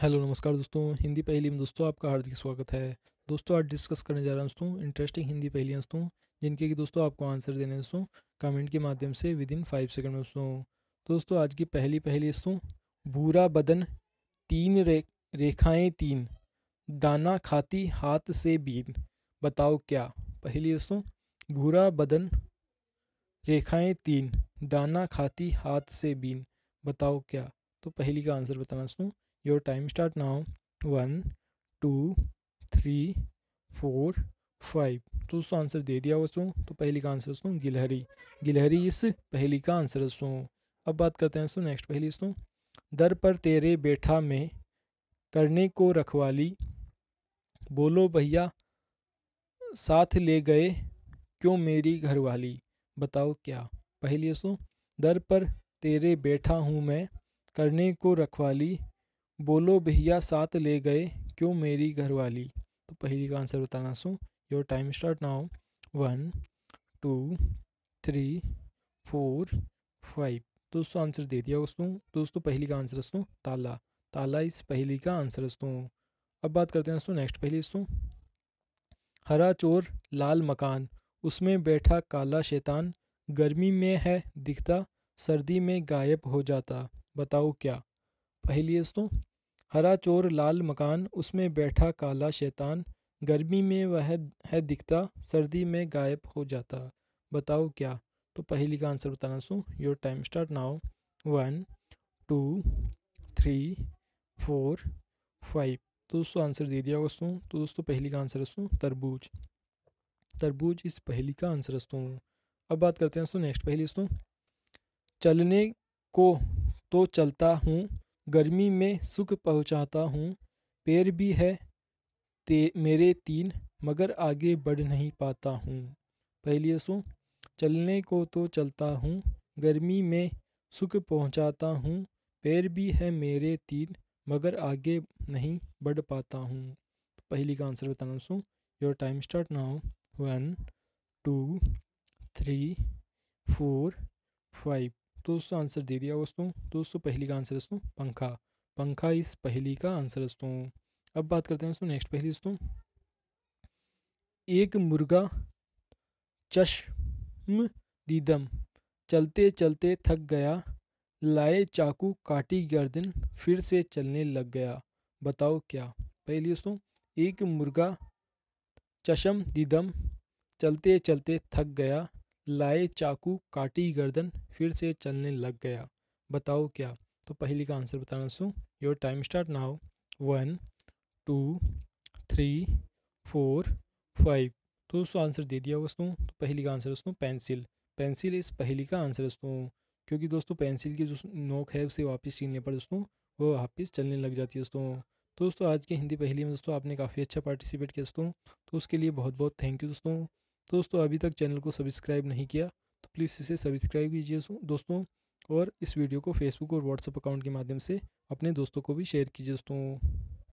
hello नमस्कार दोस्तों हिंदी पहली में दोस्तों आपका हार्दिक स्वागत है दोस्तों आज डिस्कस करने जा रहा हूँ दोस्तों इंटरेस्टिंग हिंदी पहली दोस्तों जिनके कि दोस्तों आपको आंसर देने दोस्तों कमेंट के माध्यम से विद इन फाइव सेकेंड में दोस्तों तो दोस्तों आज की पहली पहली दोस्तों भूरा बदन तीन रे, रेखाएँ तीन दाना खाती हाथ से बीन बताओ क्या पहली दोस्तों भूरा बदन रेखाएँ तीन दाना खाती हाथ से बीन बताओ क्या तो पहली का आंसर बताना दोस्तों your time start now one two three four five तो दोस्तों आंसर दे दिया दोस्तों तो पहली का आंसर दोस्तों गिलहरी गिलहरी इस पहली का आंसर दोस्तों अब बात करते हैं दोस्तों नेक्स्ट पहली दोस्तों दर पर तेरे बैठा में करने को रखवाली बोलो भैया साथ ले गए क्यों मेरी घरवाली बताओ क्या पहली दोस्तों दर पर तेरे बैठा हूँ मैं करने को रखवाली बोलो भैया साथ ले गए क्यों मेरी घरवाली तो पहली का आंसर बताना so your time start now one two three four five दोस्तों आंसर दे दिया दोस्तों दोस्तों पहली का आंसर दोस्तों ताला ताला इस पहली का आंसर दोस्तों अब बात करते हैं दोस्तों नेक्स्ट पहली दोस्तों हरा चोर लाल मकान उसमें बैठा काला शैतान गर्मी में है दिखता सर्दी में गायब हो जाता बताओ क्या पहली दोस्तों हरा चोर लाल मकान उसमें बैठा काला शैतान गर्मी में वह है दिखता सर्दी में गायब हो जाता बताओ क्या तो पहली का आंसर बताना so your time start now one two three four five तो दोस्तों आंसर दे दिया दोस्तों तो दोस्तों पहली का आंसर दोस्तों तरबूज तरबूज इस पहली का आंसर दोस्तों अब बात करते हैं दोस्तों नेक्स्ट पहली दोस्तों चलने को तो चलता हूँ गर्मी में सुख पहुँचाता हूँ पैर भी है ते मेरे तीन मगर आगे बढ़ नहीं पाता हूँ पहली सो चलने को तो चलता हूँ गर्मी में सुख पहुँचाता हूँ पैर भी है मेरे तीन मगर आगे नहीं बढ़ पाता हूँ तो पहली का आंसर बताना so your time start now one two three four five तो दोस्तों आंसर दे दिया दोस्तों दोस्तों पहली का आंसर दोस्तों पंखा पंखा इस पहली का आंसर दोस्तों अब बात करते हैं दोस्तों नेक्स्ट पहली दोस्तों एक मुर्गा चश्म दीदम चलते चलते थक गया लाए चाकू काटी गर्दन फिर से चलने लग गया बताओ क्या पहली दोस्तों एक मुर्गा चशम दीदम चलते चलते थक गया लाए चाकू काटी गर्दन फिर से चलने लग गया बताओ क्या तो पहली का आंसर बताना so your time start now one two three four five तो दोस्तों आंसर दे दिया दोस्तों तो पहली का आंसर दोस्तों पेंसिल पेंसिल इस पहली का आंसर दोस्तों क्योंकि दोस्तों पेंसिल की जो नोक है उसे वापस छीनने पर दोस्तों वो वापस चलने लग जाती है दोस्तों तो दोस्तों आज की हिंदी पहली में दोस्तों आपने काफ़ी अच्छा पार्टिसिपेट किया दोस्तों तो उसके लिए बहुत बहुत थैंक यू दोस्तों दोस्तों अभी तक चैनल को सब्सक्राइब नहीं किया तो प्लीज़ इसे सब्सक्राइब कीजिए दोस्तों और इस वीडियो को फेसबुक और व्हाट्सअप अकाउंट के माध्यम से अपने दोस्तों को भी शेयर कीजिए दोस्तों